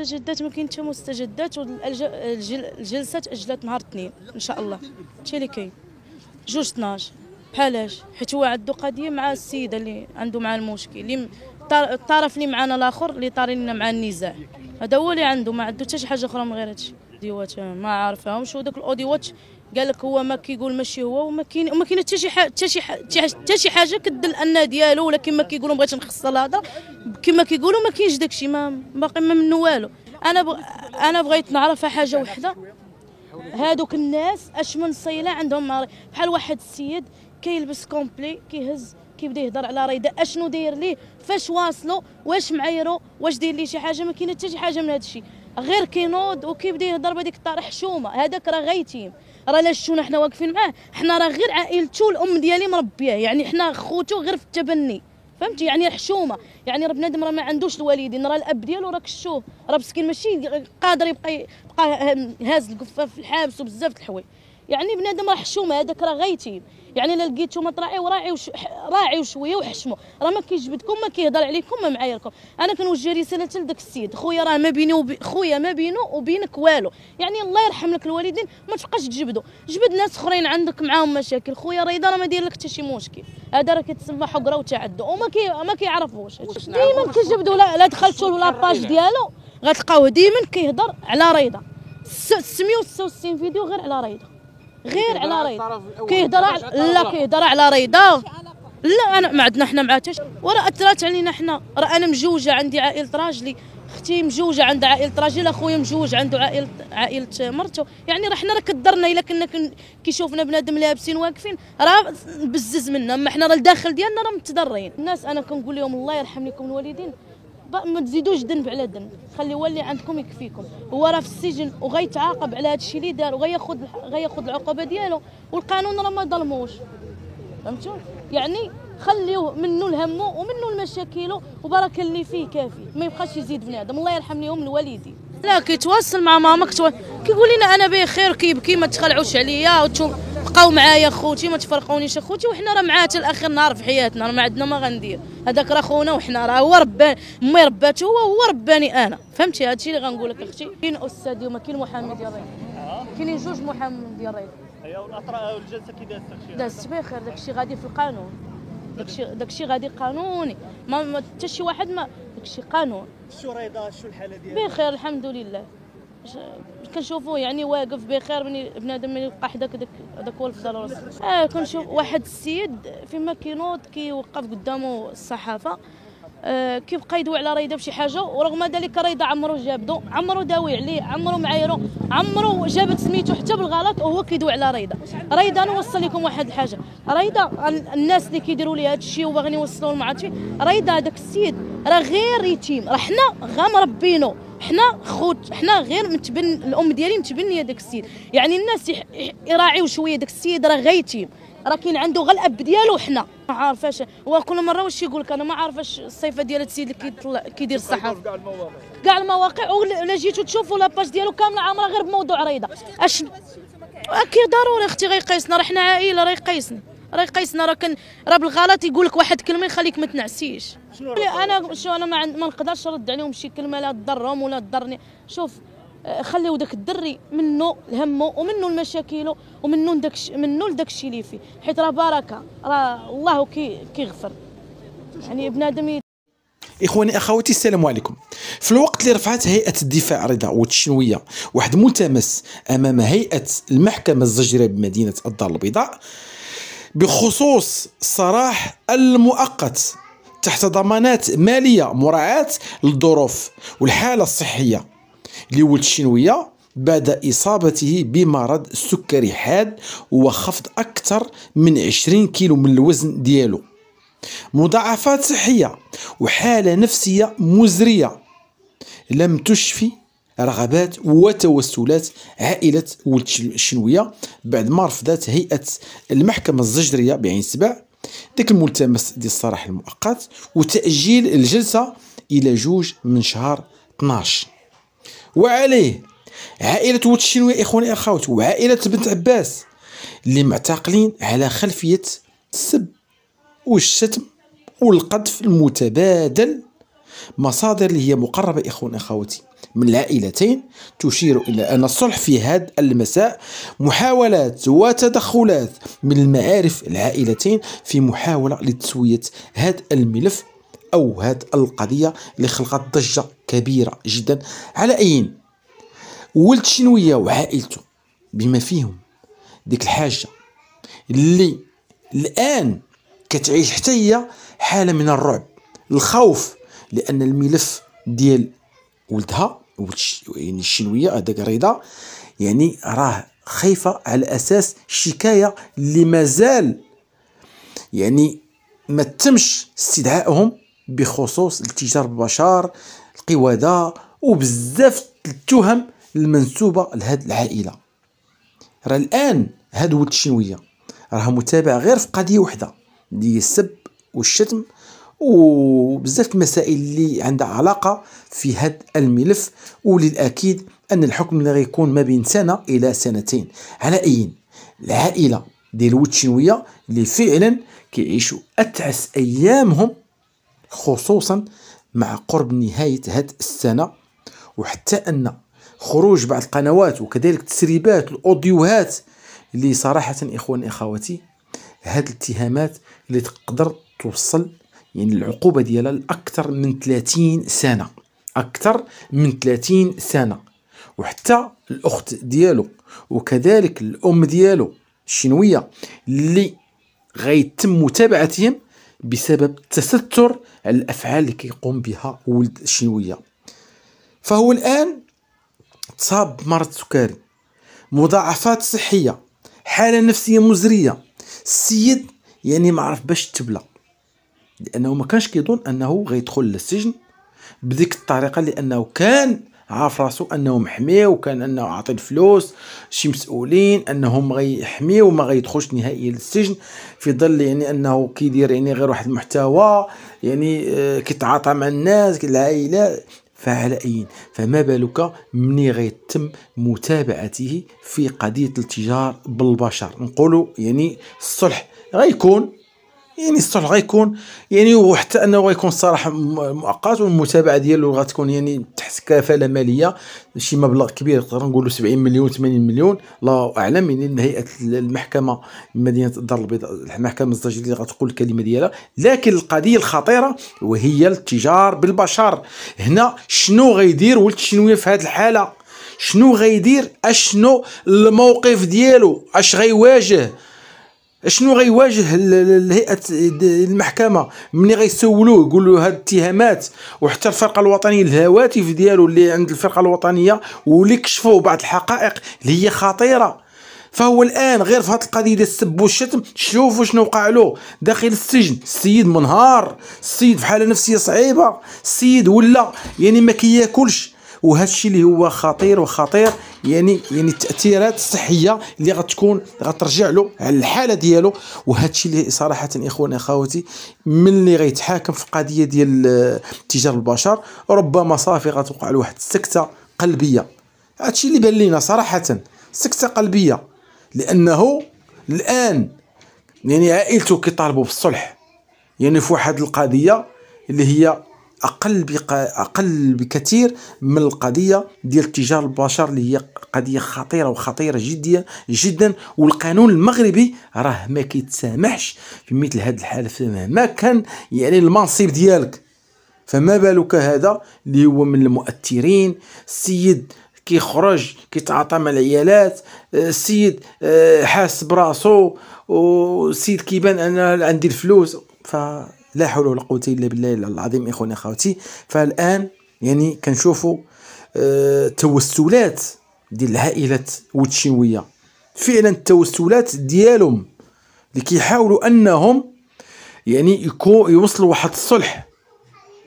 المستجدات ما كاين حتى مستجدات والجلسه تاجلت نهار الاثنين ان شاء الله شي اللي كاين جوج 12 بحالاش حيت هو عنده قضيه مع السيده اللي عنده معاه المشكل اللي الطرف اللي معانا الاخر اللي طاري لنا مع النزاع هذا هو اللي عنده ما عنده حتى شي حاجه اخرى من غير هادشي ديوات ما عارفاهمش وداك الاوديوات قال لك هو ما كيقول ماشي هو وما كاين وما كاين حتى شي حتى شي حتى شي حاجه كدل ان ديالو ولا كما كيقولوا بغيت نخص الهضره كما كيقولوا ما كاينش داكشي ما باقي ما منو والو انا بغ... انا بغيت نعرف حاجه وحده هادوك الناس اش من صيله عندهم مريض بحال واحد السيد كيلبس كومبلي كيهز كيبدا يهضر على ريده اشنو داير ليه فاش واصلو واش معايرو واش داير ليه شي حاجه ما كاين حتى شي حاجه من هذا الشيء غير كينوض وكيبدا يهضر بهذيك الطريقه حشومه هذاك راه غيتيم راه لا شتونا حنا واقفين معاه حنا راه غير عائلته الام ديالي مربيه يعني حنا خوتو غير في التبني فهمتي يعني حشومه يعني راه بنادم راه ما عندوش الوالدين راه الاب ديالو راك شوه راه مسكين ماشي قادر يبقى يبقى هاز القفاف في الحبس وبزاف د الحوايج يعني بنادم راه حشومه هذاك راه غيتيب يعني الا لقيتو مطرعي إيه، وراعي وش... راعي وشويه وحشمو راه ما كيجبدكم ما كيهضر عليكم ما لكم انا كنوجه رساله لذاك السيد خويا راه ما بيني وب... خويا ما بينه وبينك والو يعني الله يرحم لك الوالدين ما تبقاش تجبدو جبد ناس اخرين عندك معاهم مشاكل خويا اذا راه ما داير لك حتى شي مشكل هذا راه كيتسمى حقره وتعدو وما كي ما كيعرفوش ديما كيجبدو لا, لا دخلتو لاباج ديالو غتلقاوه ديما كيهضر على رضا 666 فيديو غير على رضا غير على رضا كيهضر لا كيهضر على رضا آه. لا انا ما عندنا حنا مع حتى وراه اثرات علينا حنا راه انا مجوجه عندي عائله راجلي اختي مجوجه عندها عائله راجل اخويا مجوج عنده عائله عائله مرته يعني راه حنا راه كدرنا الا كنا كيشوفنا بنادم لابسين واقفين راه بزز منا اما حنا راه الداخل ديالنا راه متضررين الناس انا كنقول لهم الله يرحم لكم الوالدين ما تزيدوش ذنب على ذنب خلي اللي عندكم يكفيكم هو راه في السجن وغيتعاقب على هذا الشيء اللي دار وغياخذ غياخذ العقوبه ديالو والقانون راه ما ظلموش فهمتوا يعني خليوه منه الهم ومنه المشاكل وبارك اللي فيه كافي ما يبقاش يزيد بنادم الله يرحم ليهم الوالدين لا كيتواصل مع ماما كيقول لنا انا بخير كيبكي ما تخلعوش عليا وتشوف بقاو معايا خوتي ما تفرقونيش اخوتي وحنا راه معاه حتى لاخر نهار في حياتنا ما عندنا ما غندير هذاك راه خونا وحنا راه هو ربان مي رباته هو هو رباني انا فهمتي هادشي اللي غنقول لك اختي كاين استاذ اليوم كاين محامي ديال الريف كاينين جوج محامي ديال الريف هي أيوة، والاطراء والجلسه كي دازت اختي دازت بخير داكشي غادي في القانون داكشي داكشي غادي قانوني ما حتى شي واحد ما داكشي قانون شو رايضه شو الحاله ديالك بخير الحمد لله كنشوفوه يعني واقف بخير من بنادم من يبقى حداك داك داك ولف دار راسو اه كنشوف واحد السيد فيما كينوض كيوقف قدامه الصحافه آه كيبقى يدوي على رايده بشي حاجه ورغم ذلك رايده عمرو جابدو عمرو داوي عليه عمرو معايرو عمرو جابت سميتو حتى بالغلط وهو كيدوي على رايده رايده نوصل لكم واحد الحاجه رايده الناس اللي كيديروا لي هذا الشيء وباغيين يوصلوا ما رايده هذاك السيد راه غير يتيم راه حنا غمربينو حنا خوت حنا غير متبن الام ديالي متبنيه داك السيد يعني الناس يراعيو شويه داك السيد راه غيتيم راه كاين عنده غير الاب ديالو حنا ما عارفاش هو كل مره واش يقول لك انا ما عارفاش الصيفه ديال السيد اللي كيطلع كيدير الصحافه كاع المواقع كاع المواقع ولا جيتو تشوفوا لاباج ديالو كامله عامره غير بموضوع ريضه اش اكيد ضروري اختي غيقيسنا راه حنا عائله راه يقيسني راه يقيسنا راه كن راه بالغلط يقول لك واحد كلمه يخليك ما تنعسيش انا شو انا ما, ما نقدرش نرد عليهم شي كلمه لا تضرهم ولا تضرني شوف آه، خليو داك الدري منه الهمه ومنه لمشاكله ومنه داك منه لداك الشيء اللي فيه حيت راه بركه راه الله كي كيغفر يعني بنادم اخواني اخواتي السلام عليكم في الوقت اللي رفعت هيئه الدفاع رضا والتشنويه واحد ملتمس امام هيئه المحكمه الزجريه بمدينه الدار البيضاء بخصوص صراح المؤقت تحت ضمانات ماليه مراعاه للظروف والحاله الصحيه لولد الشنويه بعد إصابته بمرض سكري حاد وخفض أكثر من 20 كيلو من الوزن ديالو مضاعفات صحية وحالة نفسية مزرية لم تشفي رغبات وتوسلات عائلة ولد الشنوية بعد ما رفضت هيئة المحكمة الزجرية بعين سبع ذاك الملتمس ديال الصراحة المؤقت وتأجيل الجلسة إلى جوج من شهر 12 وعليه عائلة ولد الشنوية إخواني أخواتي وعائلة بنت عباس اللي معتقلين على خلفية السب والشتم والقذف المتبادل مصادر اللي هي مقربة إخوان أخواتي من العائلتين تشير إلى أن الصلح في هذا المساء محاولات وتدخلات من المعارف العائلتين في محاولة لتسوية هذا الملف أو هذه القضية اللي خلقت ضجة كبيرة جدا على أين ولد شنوية وعائلته بما فيهم ديك الحاجة اللي الآن كتعيش حتى هي حالة من الرعب الخوف لان الملف ديال ولدها ولد يعني الشنويه هذاك رضا يعني راه خايفه على اساس شكايه اللي مازال يعني ما تمش استدعائهم بخصوص التجار بالبشر القواده وبزاف التهم المنسوبه لهاد العائله راه الان هاد ولد الشنويه راه متابع غير في قضيه وحده دي السب والشتم وبزاف المسائل اللي عندها علاقه في هذا الملف وللاكيد ان الحكم اللي غيكون ما بين سنه الى سنتين على اي العائله ديال الوتشنويه اللي فعلا كيعيشوا اتعس ايامهم خصوصا مع قرب نهايه هذه السنه وحتى ان خروج بعض القنوات وكذلك التسريبات الاوديوهات اللي صراحه اخواني اخواتي هاد الاتهامات اللي تقدر توصل يعني العقوبه ديالها لاكثر من 30 سنه اكثر من 30 سنه وحتى الاخت ديالو وكذلك الام ديالو الشنويه اللي غيتم متابعتهم بسبب التستر على الافعال اللي كيقوم بها ولد الشنويه فهو الان تصاب بمرض سكري مضاعفات صحيه حاله نفسيه مزريه السيد يعني ما عرف باش تبلى لانه ما كانش كيظن انه غيدخل للسجن بديك الطريقه لانه كان عارف راسو انه محميه وكان انه عاطي الفلوس شي مسؤولين انهم غيحميه وما غيدخلش نهائيا للسجن في ظل يعني انه كيدير يعني غير واحد المحتوى يعني آه، كيتعاطى مع الناس العائله فعلى أين فما بالك مني غيتم متابعته في قضية التجار بالبشر نقولوا يعني الصلح غيكون يعني الصلح غيكون يعني وحتى انه غيكون الصراحه مؤقت والمتابعه ديالو غتكون يعني تحت كفاله ماليه شي مبلغ كبير نقدر نقولوا 70 مليون 80 مليون الله اعلم يعني هيئه المحكمه مدينه الدار البيضاء المحكمه اللي غتقول الكلمه ديالها لكن القضيه الخطيره وهي التجار بالبشر هنا شنو غيدير ولد الشنويه في هذه الحاله شنو غيدير اشنو الموقف ديالو اش غيواجه شنو غيواجه الهيئه المحكمه ملي غيسولوه يقولوا هاد الاتهامات وحتى الفرقه الوطنيه الهواتف ديالو اللي عند الفرقه الوطنيه واللي كشفوا بعض الحقائق اللي هي خطيره فهو الان غير في هاد القضيه ديال السب والشتم شوفوا شنو وقع له داخل السجن السيد منهار السيد في حاله نفسيه صعيبه السيد ولا يعني ما كياكلش الشيء اللي هو خطير وخطير يعني يعني التاثيرات الصحيه اللي غتكون غترجع له على الحاله ديالو الشيء اللي صراحه اخواني اخواتي من اللي غيتحاكم في قضيه ديال آه، تجار البشر ربما صافي غتوقع له واحد السكته قلبيه هادشي اللي بان لينا صراحه سكته قلبيه لانه الان يعني عائلته كيطالبوا بالصلح يعني في واحد القضيه اللي هي اقل بق... اقل بكثير من القضيه ديال تجار البشر اللي هي قضيه خطيره وخطيره جديه جدا والقانون المغربي راه ما كيتسامحش في مثل هذه الحاله فمهما كان يعني المنصب ديالك فما بالك هذا اللي هو من المؤثرين السيد كيخرج كيتعاطى مع العيالات آه، السيد آه، حاس براسو والسيد كيبان انا عندي الفلوس ف لا حول ولا قوه الا بالله العظيم اخواني اخواتي فالان يعني كنشوفوا أه توسلات ديال العائلات وتشيويه فعلا التوسلات ديالهم اللي كيحاولوا انهم يعني يوصلوا واحد الصلح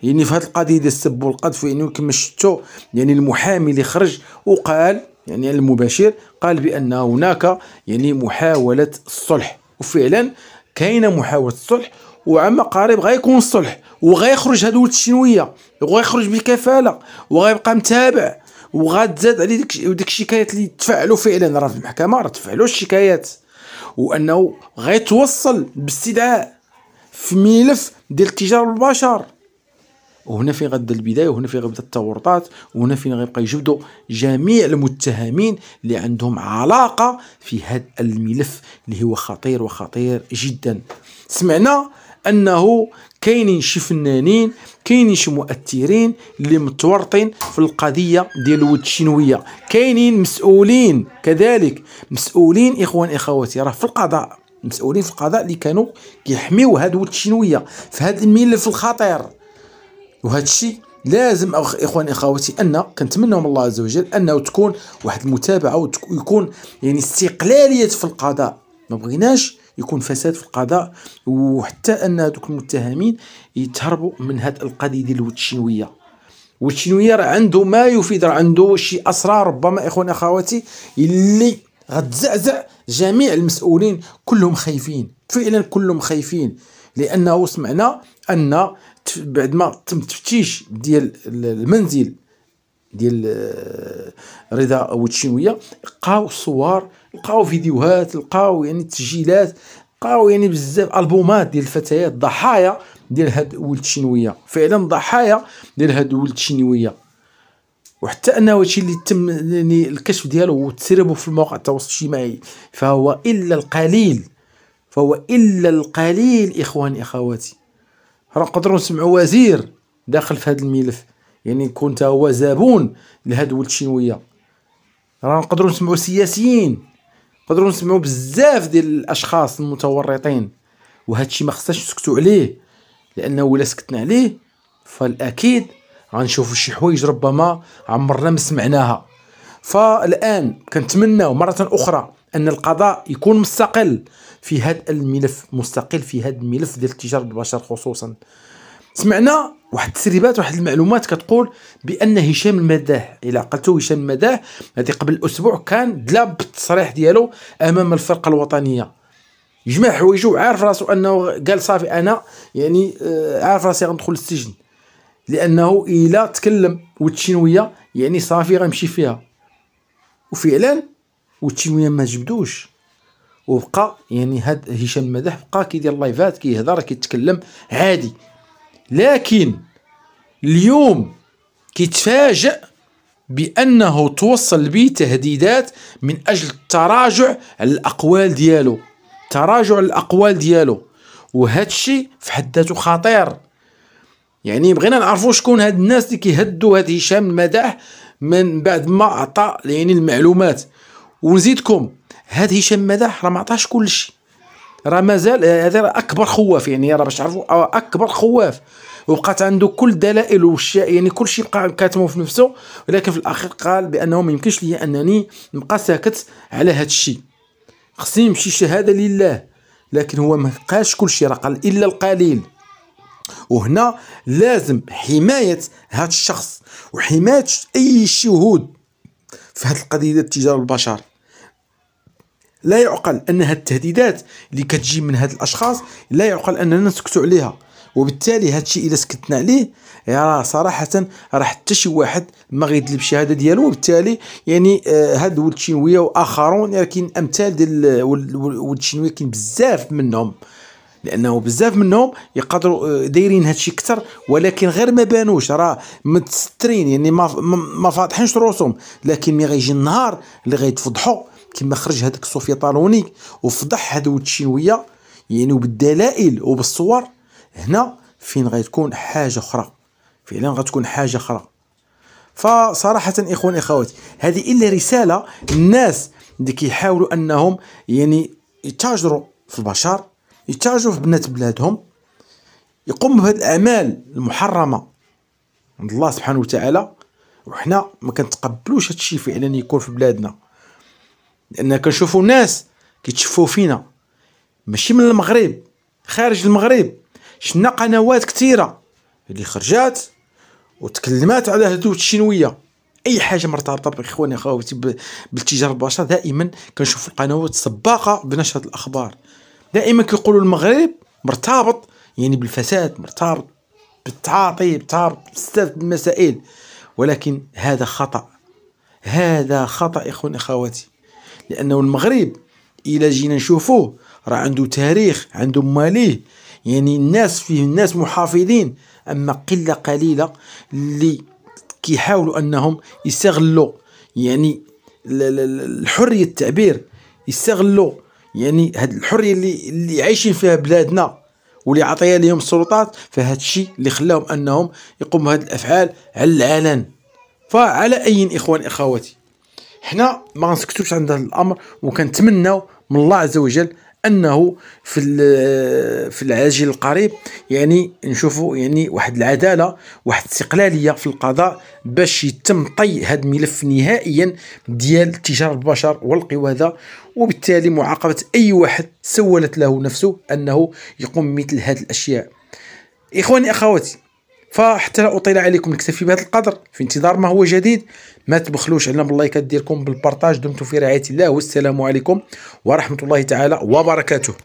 يعني في هذه القضيه ديال السب والقذف يعني كما شفتوا يعني المحامي اللي خرج وقال يعني المباشر قال بان هناك يعني محاوله الصلح وفعلا كاينه محاوله الصلح وعما قريب غيكون الصلح وغيخرج هاد ولد الشنويه وغيخرج بكفاله وغيبقى متابع وغتزاد عليه ديك ديك الشكايات اللي تفعلوا فعلا راه في المحكمه راه تفعلوا الشكايات وانه غيتوصل باستدعاء في ملف ديال التجاره بالبشر وهنا فين غدا البدايه وهنا فين غتبدا التورطات وهنا فين غيبقى يجبدوا جميع المتهمين اللي عندهم علاقه في هذا الملف اللي هو خطير وخطير جدا سمعنا انه كاينين شي فنانين كاينين شي مؤثرين اللي متورطين في القضيه ديال الود الشنويه كاينين مسؤولين كذلك مسؤولين اخوان اخواتي راه في القضاء مسؤولين في القضاء اللي كانوا كيحميو هاد الود الشنويه في هاد الملف الخطير وهذا الشيء لازم اخوان اخواتي ان كنتمنى من الله عز وجل انه تكون واحد المتابعه ويكون يعني استقلاليه في القضاء ما بغيناش يكون فساد في القضاء وحتى ان هذوك المتهمين يتهربوا من هذه القضيه ديال الوتشينويه والتشينويه راه عنده ما يفيد راه عنده شي اسرار ربما اخوان اخواتي اللي غتزعزع جميع المسؤولين كلهم خايفين فعلا كلهم خايفين لانه سمعنا ان بعد ما تم تفتيش ديال المنزل ديال آه، رضا وتشينويه لقاو صور لقاو فيديوهات لقاو يعني تسجيلات لقاو يعني بزاف البومات ديال الفتيات ضحايا ديال هاد ولد الشينويه فعلا ضحايا ديال هاد ولد الشينويه وحتى انه هادشي اللي تم يعني الكشف ديالو وتسربوا في المواقع التواصل الاجتماعي فهو الا القليل فهو الا القليل اخواني اخواتي راه نقدروا نسمعوا وزير داخل في هذا الملف يعني يكون تا هو زبون لهاد الدول الشينويه راه نقدروا نسمعوا سياسيين نقدروا نسمعوا بزاف ديال الاشخاص المتورطين وهذا الشيء ما خصناش نسكتوا عليه لانه الا سكتنا عليه فالاكيد غنشوفوا شي حوايج ربما عمرنا ما سمعناها فالان كنتمناو مره اخرى ان القضاء يكون مستقل في هذا الملف مستقل في هذا الملف ديال التجاره بالبشر خصوصا سمعنا واحد التسريبات واحد المعلومات كتقول بان هشام المداح الى عقلتو هشام المداح هذه قبل اسبوع كان دلا بالتصريح ديالو امام الفرقه الوطنيه جمع حوايجو عارف راسو انه قال صافي انا يعني آه، عارف راسي غندخل للسجن لانه الى تكلم والتشينويه يعني صافي غنمشي فيها وفعلا والتشينويه ما جبدوش وبقى يعني هاد هشام المداح بقى كيدير لايفات كيهضر كيتكلم عادي لكن اليوم كيتفاجئ بانه توصل به تهديدات من اجل التراجع على الاقوال ديالو تراجع على الاقوال ديالو وهذا الشيء في حد ذاته خطير يعني بغينا نعرفوا شكون هاد الناس اللي كيهدوا هاد هشام المداح من بعد ما اعطى يعني المعلومات ونزيدكم هاد هشام مداح راه ما عطاش كلشي راه مازال آه، هذا راه اكبر خواف يعني راه باش تعرفوا آه، اكبر خواف وبقات عنده كل الدلائل والشيء يعني كل شيء بقى كاتمه في نفسه ولكن في الاخير قال بانه ما يمكنش ليا انني نبقى ساكت على هذا الشيء خصني نمشي شهاده لله لكن هو ما قالش كل شيء راه قال الا القليل وهنا لازم حمايه هذا الشخص وحمايه اي شهود في هذه القضيه ديال التجاره البشر لا يعقل أن هذه التهديدات اللي كتجي من هاد الأشخاص لا يعقل أننا نسكتوا عليها وبالتالي هذا الشيء الا سكتنا عليه يعني صراحه راه حتى شي واحد ما غيدلي بالشهاده ديالو وبالتالي يعني آه، هاد ولد الشنويه واخرون يعني كاين امثال ديال ولد الشنويه كاين بزاف منهم لانه بزاف منهم يقدروا آه، دايرين هادشي كثر ولكن غير ما بانوش راه متسترين يعني ما ما فاضحينش راسهم لكن ملي غيجي النهار اللي غيتفضحوا كما خرج هذاك صوفيا طالوني وفضح هذو التشينويه يعني وبالدلائل وبالصور هنا فين غتكون حاجه اخرى فعلا غتكون حاجه اخرى فصراحه اخوان اخواتي هذه الا رساله الناس اللي كيحاولوا انهم يعني يتاجروا في البشر يتاجروا في بنات بلادهم يقوم بهذه الاعمال المحرمه عند الله سبحانه وتعالى وحنا ما كنتقبلوش هادشي فعلا يكون في بلادنا لان كنشوفوا ناس كيتشفوا فينا ماشي من المغرب خارج المغرب شفنا قنوات كثيره اللي خرجات وتكلمات على هذو الشنويه اي حاجه مرتبطه باخواني اخواتي بالتجاره البشر دائما كنشوف قنوات سباقه بنشر الاخبار دائما كيقولوا المغرب مرتبط يعني بالفساد مرتبط بالتعاطي مرتبط بزاف المسائل ولكن هذا خطا هذا خطا اخواني اخواتي لانه المغرب الى جينا نشوفوه راه عنده تاريخ عنده ماليه يعني الناس فيه الناس محافظين اما قله قليله اللي كيحاولوا انهم يستغلوا يعني الحريه التعبير يستغلوا يعني هاد الحريه اللي اللي عايشين فيها بلادنا واللي عطيها لهم السلطات فهاد الشيء اللي خلاهم انهم يقوموا بهاد الافعال على العلن فعلى اي اخوان اخواتي حنا ما غنسكتوش عند هذا الامر وكنتمناو من الله عز وجل انه في في العاجل القريب يعني نشوفوا يعني واحد العداله واحد الاستقلاليه في القضاء باش يتم طي هذا الملف نهائيا ديال تجار البشر والقواده وبالتالي معاقبه اي واحد سولت له نفسه انه يقوم مثل هذه الاشياء اخواني اخواتي فحتى لا اطيل عليكم نكتفي بهذا القدر في انتظار ما هو جديد ما تبخلوش علينا باللايكات ديالكم بالبرتاج دمتم في رعايه الله والسلام عليكم ورحمه الله تعالى وبركاته